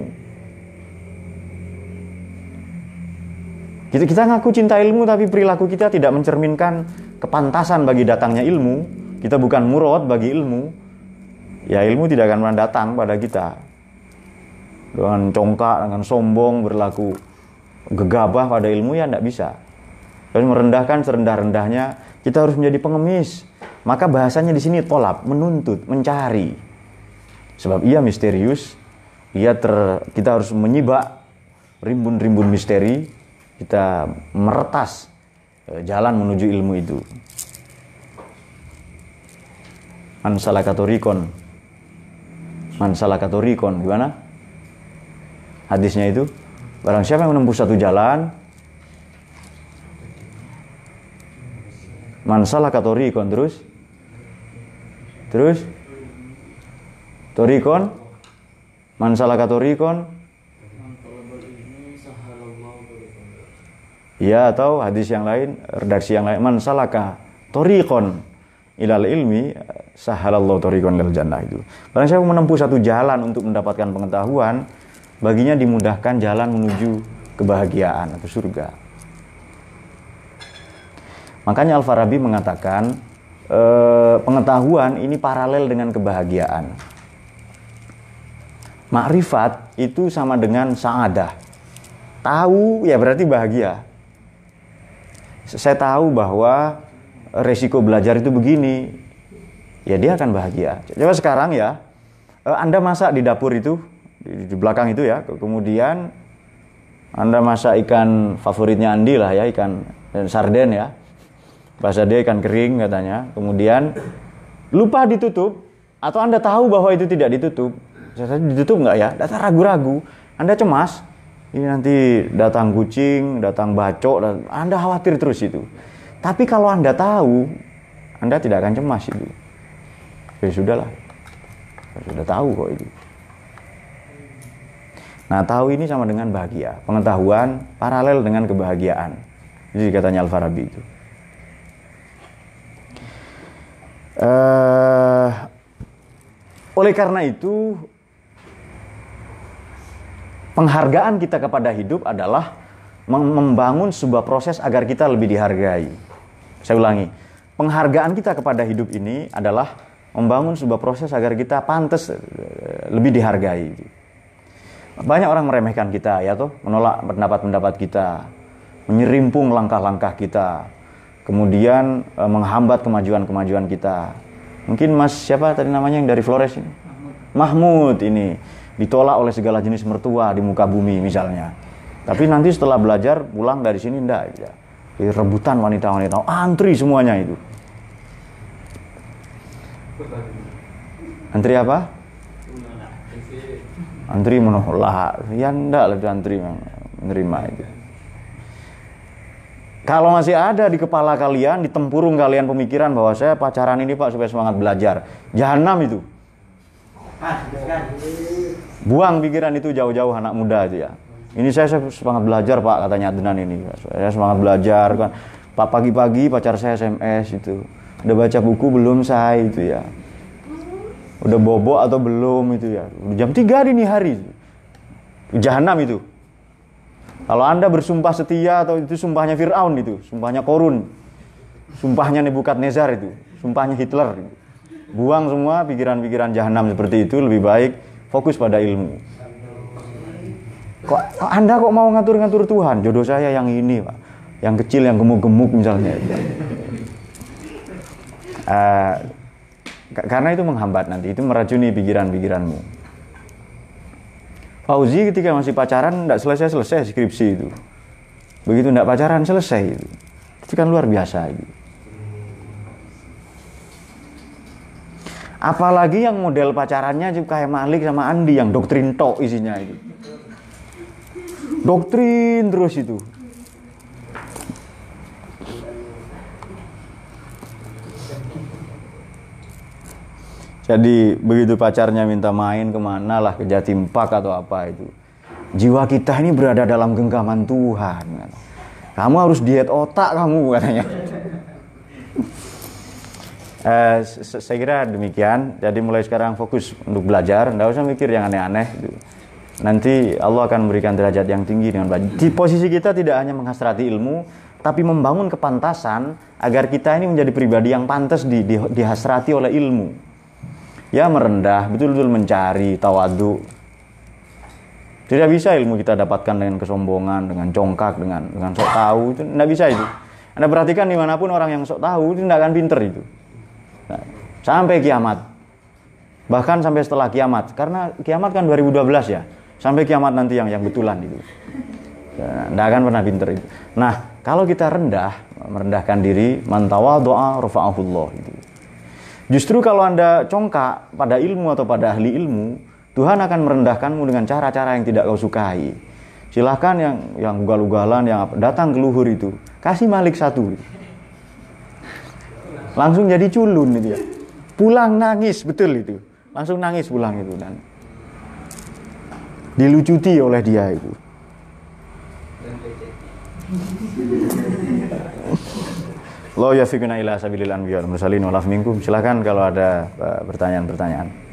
Kita, kita ngaku cinta ilmu tapi perilaku kita tidak mencerminkan kepantasan bagi datangnya ilmu. Kita bukan murad bagi ilmu. Ya ilmu tidak akan pernah datang pada kita dengan congkak, dengan sombong, berlaku gegabah pada ilmu ya tidak bisa. Dan merendahkan serendah-rendahnya, kita harus menjadi pengemis. Maka bahasanya di sini tolak menuntut, mencari. Sebab ia misterius, ia ter, kita harus menyibak rimbun-rimbun misteri, kita meretas e, jalan menuju ilmu itu. Man salakatorikon. Man salakatorikon, gimana? hadisnya itu barang siapa yang menempuh satu jalan mansalah kon terus terus torikon mansalah kon, ya atau hadis yang lain redaksi yang lain mansalaka torikon ilal ilmi sahalallahu torikon lil jannah itu barang siapa menempuh satu jalan untuk mendapatkan pengetahuan Baginya dimudahkan jalan menuju kebahagiaan atau surga. Makanya Al-Farabi mengatakan e, pengetahuan ini paralel dengan kebahagiaan. Makrifat itu sama dengan sa'adah. Tahu ya berarti bahagia. Saya tahu bahwa resiko belajar itu begini. Ya dia akan bahagia. Coba sekarang ya, eh, Anda masak di dapur itu, di, di belakang itu ya. Kemudian Anda masak ikan favoritnya Andi lah ya, ikan eh, sarden ya. Bahasa dia ikan kering katanya. Kemudian lupa ditutup atau Anda tahu bahwa itu tidak ditutup. Saya ditutup nggak ya? Datang ragu-ragu. Anda cemas. Ini nanti datang kucing, datang bacok, dan Anda khawatir terus itu. Tapi kalau Anda tahu, Anda tidak akan cemas itu. Ya sudahlah. sudah tahu kok itu. Nah, tahu ini sama dengan bahagia. Pengetahuan paralel dengan kebahagiaan. Jadi katanya Al-Farabi itu. Uh, oleh karena itu, penghargaan kita kepada hidup adalah membangun sebuah proses agar kita lebih dihargai. Saya ulangi, penghargaan kita kepada hidup ini adalah membangun sebuah proses agar kita pantas eh, lebih dihargai banyak orang meremehkan kita ya tuh, menolak pendapat-pendapat kita menyerimpung langkah-langkah kita kemudian e, menghambat kemajuan-kemajuan kita mungkin mas siapa tadi namanya yang dari Flores ini Mahmud, Mahmud ini ditolak oleh segala jenis mertua di muka bumi misalnya tapi nanti setelah belajar pulang dari sini ndak gitu ya di rebutan wanita-wanita antri semuanya itu antri apa antri lah ya ndak lah antri menerima itu kalau masih ada di kepala kalian, di tempurung kalian pemikiran bahwa saya pacaran ini Pak supaya semangat belajar. Jahanam itu. Buang pikiran itu jauh-jauh anak muda itu ya. Ini saya, saya semangat belajar Pak katanya Adnan ini. Saya semangat belajar kan. Pak pagi-pagi pacar saya SMS itu. Udah baca buku belum saya itu ya udah bobo atau belum itu ya udah jam 3 dini hari jahanam itu kalau anda bersumpah setia atau itu sumpahnya Fir'aun itu sumpahnya Korun sumpahnya Nebukadnezar itu sumpahnya Hitler itu. buang semua pikiran-pikiran jahanam seperti itu lebih baik fokus pada ilmu kok anda kok mau ngatur-ngatur Tuhan jodoh saya yang ini pak yang kecil yang gemuk-gemuk misalnya uh, karena itu menghambat nanti itu meracuni pikiran-pikiranmu Fauzi ketika masih pacaran tidak selesai-selesai skripsi itu begitu tidak pacaran selesai itu itu kan luar biasa itu apalagi yang model pacarannya kayak Malik sama Andi yang doktrin tok isinya itu doktrin terus itu Jadi begitu pacarnya minta main kemana lah ke Jatimpak atau apa itu. Jiwa kita ini berada dalam genggaman Tuhan. Kamu harus diet otak kamu katanya. eh, saya kira demikian. Jadi mulai sekarang fokus untuk belajar. Tidak usah mikir yang aneh-aneh. Nanti Allah akan memberikan derajat yang tinggi dengan belajar. Di posisi kita tidak hanya menghasrati ilmu, tapi membangun kepantasan agar kita ini menjadi pribadi yang pantas di, di, dihasrati oleh ilmu ya merendah, betul-betul mencari tawadu. Tidak bisa ilmu kita dapatkan dengan kesombongan, dengan congkak, dengan dengan sok tahu itu tidak bisa itu. Anda perhatikan dimanapun orang yang sok tahu itu tidak akan pinter itu. Nah, sampai kiamat, bahkan sampai setelah kiamat, karena kiamat kan 2012 ya, sampai kiamat nanti yang yang betulan itu. Nah, tidak akan pernah pinter itu. Nah, kalau kita rendah, merendahkan diri, mantawa doa, rofa'ahullah itu Justru kalau Anda congkak pada ilmu atau pada ahli ilmu, Tuhan akan merendahkanmu dengan cara-cara yang tidak kau sukai. Silahkan yang yang ugal-ugalan, yang datang ke luhur itu, kasih malik satu. Langsung jadi culun itu ya. Pulang nangis, betul itu. Langsung nangis pulang itu dan dilucuti oleh dia itu. Lo ya, ila sabilil anbiya wal mursalin wa minkum. Silahkan kalau ada eh, pertanyaan-pertanyaan.